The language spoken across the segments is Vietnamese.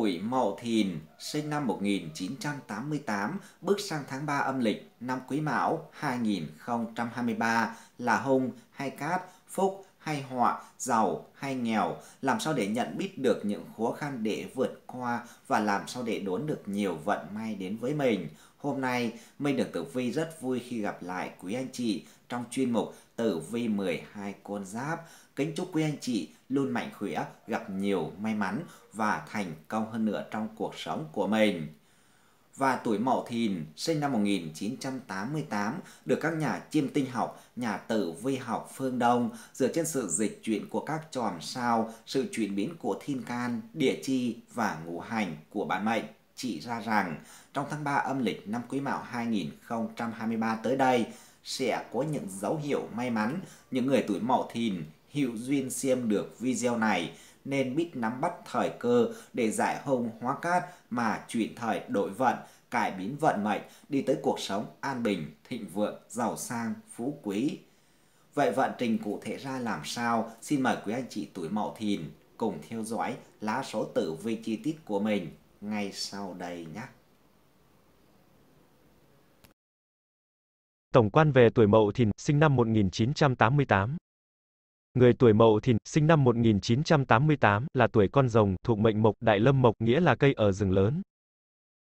tuổi Mậu Thìn, sinh năm 1988, bước sang tháng 3 âm lịch năm Quý Mão 2023 là hung hay cát, phúc hay họa, giàu hay nghèo, làm sao để nhận biết được những khó khăn để vượt qua và làm sao để đón được nhiều vận may đến với mình. Hôm nay, Minh được Tử Vi rất vui khi gặp lại quý anh chị trong chuyên mục Tử Vi 12 con giáp. Kính chúc quý anh chị luôn mạnh khỏe, gặp nhiều may mắn và thành công hơn nữa trong cuộc sống của mình. Và tuổi Mậu Thìn, sinh năm 1988, được các nhà chiêm tinh học, nhà tử vi học phương Đông dựa trên sự dịch chuyển của các chòm sao, sự chuyển biến của thiên can, địa chi và ngũ hành của bản mệnh chỉ ra rằng trong tháng 3 âm lịch năm Quý Mão 2023 tới đây sẽ có những dấu hiệu may mắn những người tuổi Mậu Thìn hữu duyên xem được video này nên biết nắm bắt thời cơ để giải hung hóa cát mà chuyển thời đổi vận, cải biến vận mệnh đi tới cuộc sống an bình, thịnh vượng, giàu sang, phú quý. Vậy vận trình cụ thể ra làm sao? Xin mời quý anh chị tuổi Mậu Thìn cùng theo dõi lá số tử vi chi tiết của mình ngay sau đây nhé. Tổng quan về tuổi Mậu Thìn, sinh năm 1988, Người tuổi Mậu Thìn, sinh năm 1988, là tuổi con rồng, thuộc mệnh mộc, đại lâm mộc, nghĩa là cây ở rừng lớn.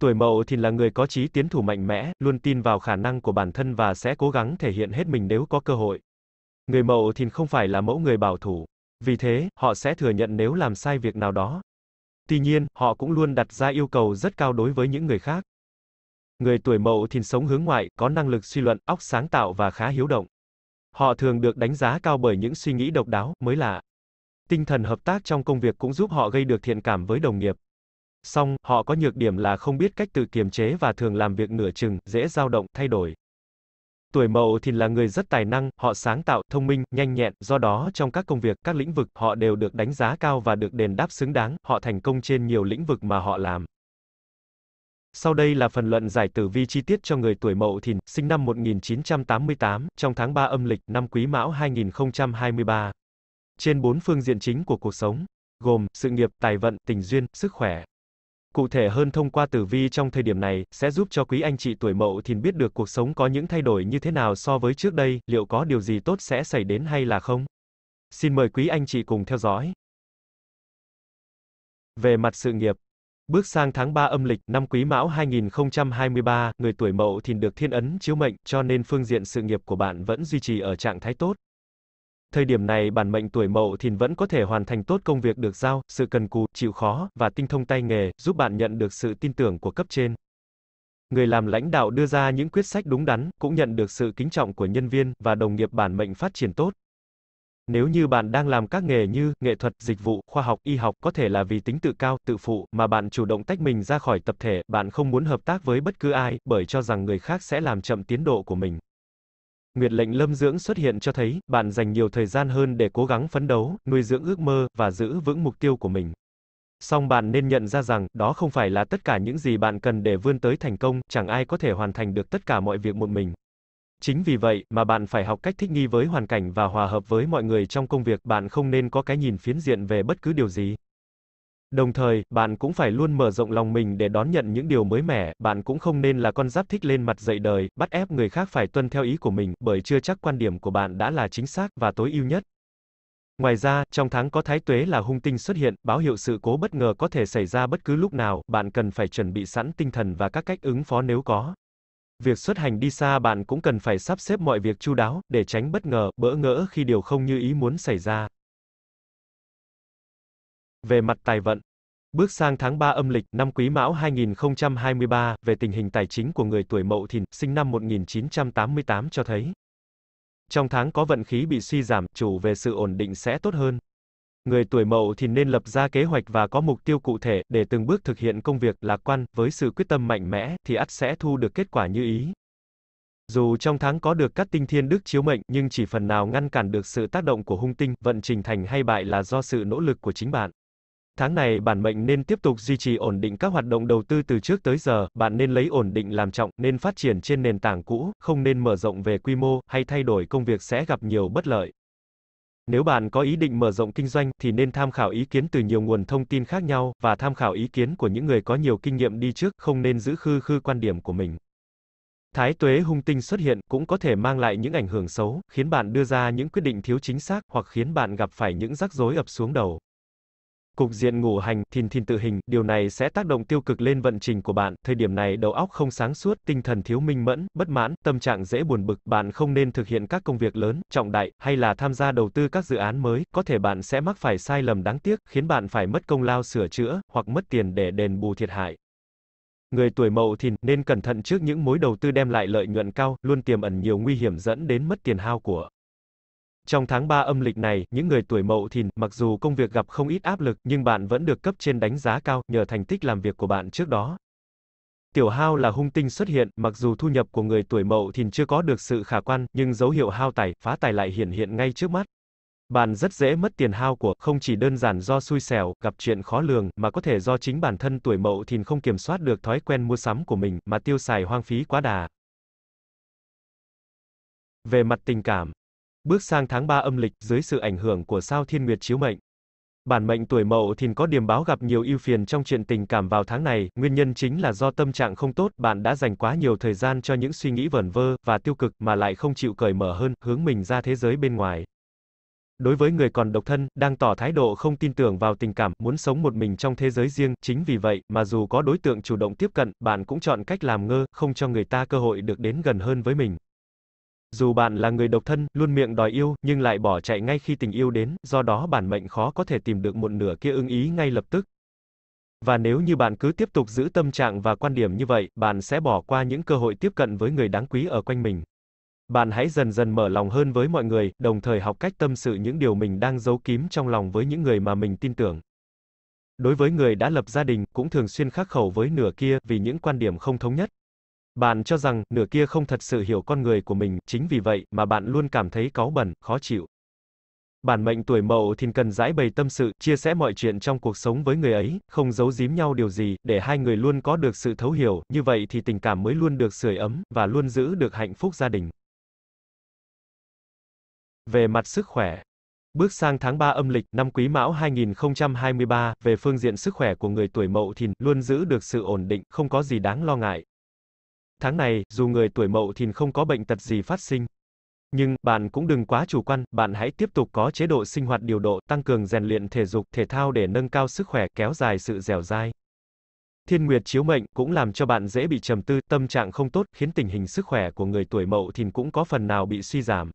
Tuổi Mậu Thìn là người có chí tiến thủ mạnh mẽ, luôn tin vào khả năng của bản thân và sẽ cố gắng thể hiện hết mình nếu có cơ hội. Người Mậu Thìn không phải là mẫu người bảo thủ, vì thế, họ sẽ thừa nhận nếu làm sai việc nào đó. Tuy nhiên, họ cũng luôn đặt ra yêu cầu rất cao đối với những người khác. Người tuổi Mậu Thìn sống hướng ngoại, có năng lực suy luận, óc sáng tạo và khá hiếu động. Họ thường được đánh giá cao bởi những suy nghĩ độc đáo, mới lạ. Tinh thần hợp tác trong công việc cũng giúp họ gây được thiện cảm với đồng nghiệp. Song, họ có nhược điểm là không biết cách tự kiềm chế và thường làm việc nửa chừng, dễ dao động, thay đổi. Tuổi Mậu thì là người rất tài năng, họ sáng tạo, thông minh, nhanh nhẹn, do đó trong các công việc, các lĩnh vực, họ đều được đánh giá cao và được đền đáp xứng đáng, họ thành công trên nhiều lĩnh vực mà họ làm. Sau đây là phần luận giải tử vi chi tiết cho người tuổi Mậu Thìn, sinh năm 1988, trong tháng 3 âm lịch, năm Quý Mão 2023. Trên bốn phương diện chính của cuộc sống, gồm sự nghiệp, tài vận, tình duyên, sức khỏe. Cụ thể hơn thông qua tử vi trong thời điểm này, sẽ giúp cho quý anh chị tuổi Mậu Thìn biết được cuộc sống có những thay đổi như thế nào so với trước đây, liệu có điều gì tốt sẽ xảy đến hay là không. Xin mời quý anh chị cùng theo dõi. Về mặt sự nghiệp, Bước sang tháng 3 âm lịch, năm Quý Mão 2023, người tuổi Mậu Thìn được thiên ấn chiếu mệnh, cho nên phương diện sự nghiệp của bạn vẫn duy trì ở trạng thái tốt. Thời điểm này bản mệnh tuổi Mậu Thìn vẫn có thể hoàn thành tốt công việc được giao, sự cần cù, chịu khó và tinh thông tay nghề, giúp bạn nhận được sự tin tưởng của cấp trên. Người làm lãnh đạo đưa ra những quyết sách đúng đắn, cũng nhận được sự kính trọng của nhân viên và đồng nghiệp bản mệnh phát triển tốt. Nếu như bạn đang làm các nghề như nghệ thuật, dịch vụ, khoa học, y học có thể là vì tính tự cao, tự phụ mà bạn chủ động tách mình ra khỏi tập thể, bạn không muốn hợp tác với bất cứ ai bởi cho rằng người khác sẽ làm chậm tiến độ của mình. Nguyệt lệnh lâm dưỡng xuất hiện cho thấy bạn dành nhiều thời gian hơn để cố gắng phấn đấu, nuôi dưỡng ước mơ và giữ vững mục tiêu của mình. Song bạn nên nhận ra rằng đó không phải là tất cả những gì bạn cần để vươn tới thành công, chẳng ai có thể hoàn thành được tất cả mọi việc một mình. Chính vì vậy mà bạn phải học cách thích nghi với hoàn cảnh và hòa hợp với mọi người trong công việc, bạn không nên có cái nhìn phiến diện về bất cứ điều gì. Đồng thời, bạn cũng phải luôn mở rộng lòng mình để đón nhận những điều mới mẻ, bạn cũng không nên là con giáp thích lên mặt dậy đời, bắt ép người khác phải tuân theo ý của mình, bởi chưa chắc quan điểm của bạn đã là chính xác và tối ưu nhất. Ngoài ra, trong tháng có thái tuế là hung tinh xuất hiện, báo hiệu sự cố bất ngờ có thể xảy ra bất cứ lúc nào, bạn cần phải chuẩn bị sẵn tinh thần và các cách ứng phó nếu có. Việc xuất hành đi xa bạn cũng cần phải sắp xếp mọi việc chu đáo, để tránh bất ngờ, bỡ ngỡ khi điều không như ý muốn xảy ra. Về mặt tài vận, Bước sang tháng 3 âm lịch, năm Quý Mão 2023, về tình hình tài chính của người tuổi Mậu Thìn, sinh năm 1988 cho thấy. Trong tháng có vận khí bị suy giảm, chủ về sự ổn định sẽ tốt hơn. Người tuổi Mậu thì nên lập ra kế hoạch và có mục tiêu cụ thể để từng bước thực hiện công việc lạc quan, với sự quyết tâm mạnh mẽ thì ắt sẽ thu được kết quả như ý. Dù trong tháng có được các tinh thiên đức chiếu mệnh, nhưng chỉ phần nào ngăn cản được sự tác động của hung tinh, vận trình thành hay bại là do sự nỗ lực của chính bạn. Tháng này bản mệnh nên tiếp tục duy trì ổn định các hoạt động đầu tư từ trước tới giờ, bạn nên lấy ổn định làm trọng, nên phát triển trên nền tảng cũ, không nên mở rộng về quy mô, hay thay đổi công việc sẽ gặp nhiều bất lợi. Nếu bạn có ý định mở rộng kinh doanh thì nên tham khảo ý kiến từ nhiều nguồn thông tin khác nhau và tham khảo ý kiến của những người có nhiều kinh nghiệm đi trước, không nên giữ khư khư quan điểm của mình. Thái tuế hung tinh xuất hiện cũng có thể mang lại những ảnh hưởng xấu, khiến bạn đưa ra những quyết định thiếu chính xác hoặc khiến bạn gặp phải những rắc rối ập xuống đầu. Cục diện ngủ hành, thìn thìn tự hình, điều này sẽ tác động tiêu cực lên vận trình của bạn, thời điểm này đầu óc không sáng suốt, tinh thần thiếu minh mẫn, bất mãn, tâm trạng dễ buồn bực, bạn không nên thực hiện các công việc lớn, trọng đại, hay là tham gia đầu tư các dự án mới, có thể bạn sẽ mắc phải sai lầm đáng tiếc, khiến bạn phải mất công lao sửa chữa, hoặc mất tiền để đền bù thiệt hại. Người tuổi mậu thìn nên cẩn thận trước những mối đầu tư đem lại lợi nhuận cao, luôn tiềm ẩn nhiều nguy hiểm dẫn đến mất tiền hao của. Trong tháng 3 âm lịch này, những người tuổi mậu thìn, mặc dù công việc gặp không ít áp lực, nhưng bạn vẫn được cấp trên đánh giá cao nhờ thành tích làm việc của bạn trước đó. Tiểu hao là hung tinh xuất hiện, mặc dù thu nhập của người tuổi mậu thìn chưa có được sự khả quan, nhưng dấu hiệu hao tài, phá tài lại hiện hiện ngay trước mắt. Bạn rất dễ mất tiền hao của, không chỉ đơn giản do xui xẻo, gặp chuyện khó lường, mà có thể do chính bản thân tuổi mậu thìn không kiểm soát được thói quen mua sắm của mình, mà tiêu xài hoang phí quá đà. Về mặt tình cảm, Bước sang tháng 3 âm lịch, dưới sự ảnh hưởng của sao Thiên Nguyệt chiếu mệnh. Bản mệnh tuổi Mậu Thìn có điểm báo gặp nhiều ưu phiền trong chuyện tình cảm vào tháng này, nguyên nhân chính là do tâm trạng không tốt, bạn đã dành quá nhiều thời gian cho những suy nghĩ vẩn vơ và tiêu cực mà lại không chịu cởi mở hơn, hướng mình ra thế giới bên ngoài. Đối với người còn độc thân, đang tỏ thái độ không tin tưởng vào tình cảm, muốn sống một mình trong thế giới riêng, chính vì vậy, mà dù có đối tượng chủ động tiếp cận, bạn cũng chọn cách làm ngơ, không cho người ta cơ hội được đến gần hơn với mình. Dù bạn là người độc thân, luôn miệng đòi yêu, nhưng lại bỏ chạy ngay khi tình yêu đến, do đó bản mệnh khó có thể tìm được một nửa kia ưng ý ngay lập tức. Và nếu như bạn cứ tiếp tục giữ tâm trạng và quan điểm như vậy, bạn sẽ bỏ qua những cơ hội tiếp cận với người đáng quý ở quanh mình. Bạn hãy dần dần mở lòng hơn với mọi người, đồng thời học cách tâm sự những điều mình đang giấu kín trong lòng với những người mà mình tin tưởng. Đối với người đã lập gia đình, cũng thường xuyên khắc khẩu với nửa kia vì những quan điểm không thống nhất. Bạn cho rằng nửa kia không thật sự hiểu con người của mình, chính vì vậy mà bạn luôn cảm thấy cáu bẩn, khó chịu. Bản mệnh tuổi Mậu Thìn cần giải bày tâm sự, chia sẻ mọi chuyện trong cuộc sống với người ấy, không giấu giếm nhau điều gì, để hai người luôn có được sự thấu hiểu, như vậy thì tình cảm mới luôn được sưởi ấm và luôn giữ được hạnh phúc gia đình. Về mặt sức khỏe, Bước sang tháng 3 âm lịch năm Quý Mão 2023, về phương diện sức khỏe của người tuổi Mậu Thìn luôn giữ được sự ổn định, không có gì đáng lo ngại, Tháng này, dù người tuổi mậu thìn không có bệnh tật gì phát sinh. Nhưng, bạn cũng đừng quá chủ quan, bạn hãy tiếp tục có chế độ sinh hoạt điều độ, tăng cường rèn luyện thể dục, thể thao để nâng cao sức khỏe, kéo dài sự dẻo dai. Thiên Nguyệt chiếu mệnh cũng làm cho bạn dễ bị trầm tư, tâm trạng không tốt, khiến tình hình sức khỏe của người tuổi mậu thìn cũng có phần nào bị suy giảm.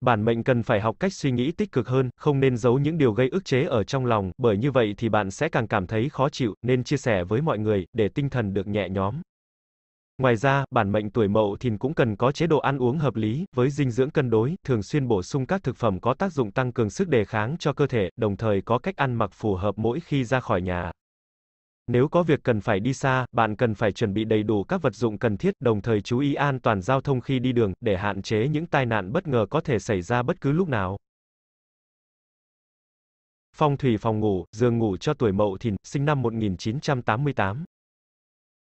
Bản mệnh cần phải học cách suy nghĩ tích cực hơn, không nên giấu những điều gây ức chế ở trong lòng, bởi như vậy thì bạn sẽ càng cảm thấy khó chịu, nên chia sẻ với mọi người, để tinh thần được nhẹ nhõm. Ngoài ra, bản mệnh tuổi Mậu Thìn cũng cần có chế độ ăn uống hợp lý, với dinh dưỡng cân đối, thường xuyên bổ sung các thực phẩm có tác dụng tăng cường sức đề kháng cho cơ thể, đồng thời có cách ăn mặc phù hợp mỗi khi ra khỏi nhà. Nếu có việc cần phải đi xa, bạn cần phải chuẩn bị đầy đủ các vật dụng cần thiết, đồng thời chú ý an toàn giao thông khi đi đường, để hạn chế những tai nạn bất ngờ có thể xảy ra bất cứ lúc nào. Phong thủy phòng ngủ, giường ngủ cho tuổi Mậu Thìn, sinh năm 1988.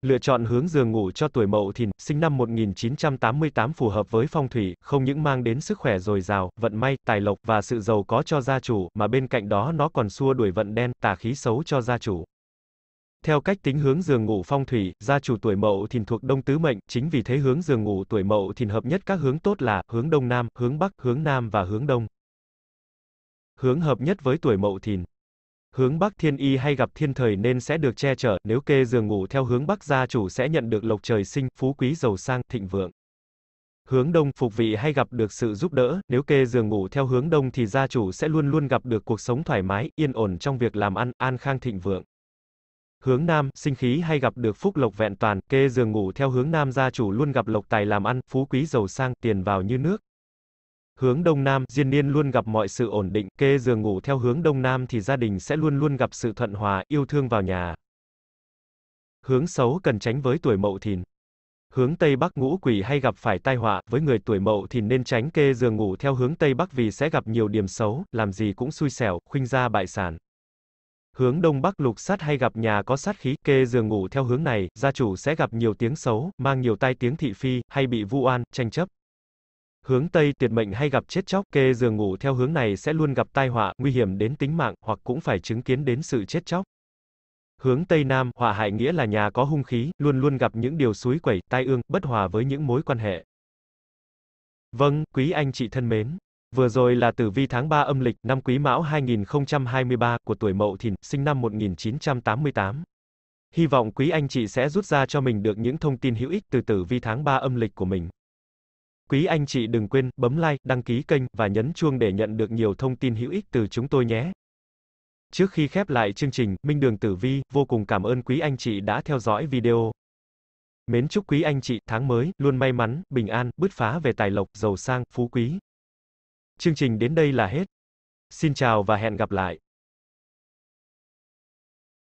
Lựa chọn hướng giường ngủ cho tuổi Mậu Thìn, sinh năm 1988 phù hợp với phong thủy, không những mang đến sức khỏe dồi dào, vận may, tài lộc và sự giàu có cho gia chủ, mà bên cạnh đó nó còn xua đuổi vận đen, tà khí xấu cho gia chủ. Theo cách tính hướng giường ngủ phong thủy, gia chủ tuổi Mậu Thìn thuộc Đông tứ mệnh, chính vì thế hướng giường ngủ tuổi Mậu Thìn hợp nhất các hướng tốt là hướng Đông Nam, hướng Bắc, hướng Nam và hướng Đông. Hướng hợp nhất với tuổi Mậu Thìn Hướng Bắc thiên y hay gặp thiên thời nên sẽ được che chở, nếu kê giường ngủ theo hướng Bắc gia chủ sẽ nhận được lộc trời sinh, phú quý giàu sang, thịnh vượng. Hướng Đông phục vị hay gặp được sự giúp đỡ, nếu kê giường ngủ theo hướng Đông thì gia chủ sẽ luôn luôn gặp được cuộc sống thoải mái, yên ổn trong việc làm ăn, an khang thịnh vượng. Hướng Nam, sinh khí hay gặp được phúc lộc vẹn toàn, kê giường ngủ theo hướng Nam gia chủ luôn gặp lộc tài làm ăn, phú quý giàu sang, tiền vào như nước, Hướng Đông Nam, Diên Niên luôn gặp mọi sự ổn định, kê giường ngủ theo hướng Đông Nam thì gia đình sẽ luôn luôn gặp sự thuận hòa, yêu thương vào nhà. Hướng xấu cần tránh với tuổi mậu thìn. Hướng Tây Bắc ngũ quỷ hay gặp phải tai họa, với người tuổi mậu thìn nên tránh kê giường ngủ theo hướng Tây Bắc vì sẽ gặp nhiều điểm xấu, làm gì cũng xui xẻo, khuynh ra bại sản. Hướng Đông Bắc lục sát hay gặp nhà có sát khí, kê giường ngủ theo hướng này, gia chủ sẽ gặp nhiều tiếng xấu, mang nhiều tai tiếng thị phi, hay bị vu oan, tranh chấp. Hướng Tây tuyệt mệnh hay gặp chết chóc, kê giường ngủ theo hướng này sẽ luôn gặp tai họa, nguy hiểm đến tính mạng, hoặc cũng phải chứng kiến đến sự chết chóc. Hướng Tây Nam, họa hại nghĩa là nhà có hung khí, luôn luôn gặp những điều suối quẩy, tai ương, bất hòa với những mối quan hệ. Vâng, quý anh chị thân mến. Vừa rồi là tử vi tháng 3 âm lịch, năm quý mão 2023, của tuổi mậu thìn, sinh năm 1988. Hy vọng quý anh chị sẽ rút ra cho mình được những thông tin hữu ích từ tử vi tháng 3 âm lịch của mình. Quý anh chị đừng quên bấm like, đăng ký kênh và nhấn chuông để nhận được nhiều thông tin hữu ích từ chúng tôi nhé. Trước khi khép lại chương trình, Minh Đường Tử Vi vô cùng cảm ơn quý anh chị đã theo dõi video. Mến chúc quý anh chị tháng mới luôn may mắn, bình an, bứt phá về tài lộc, giàu sang, phú quý. Chương trình đến đây là hết. Xin chào và hẹn gặp lại.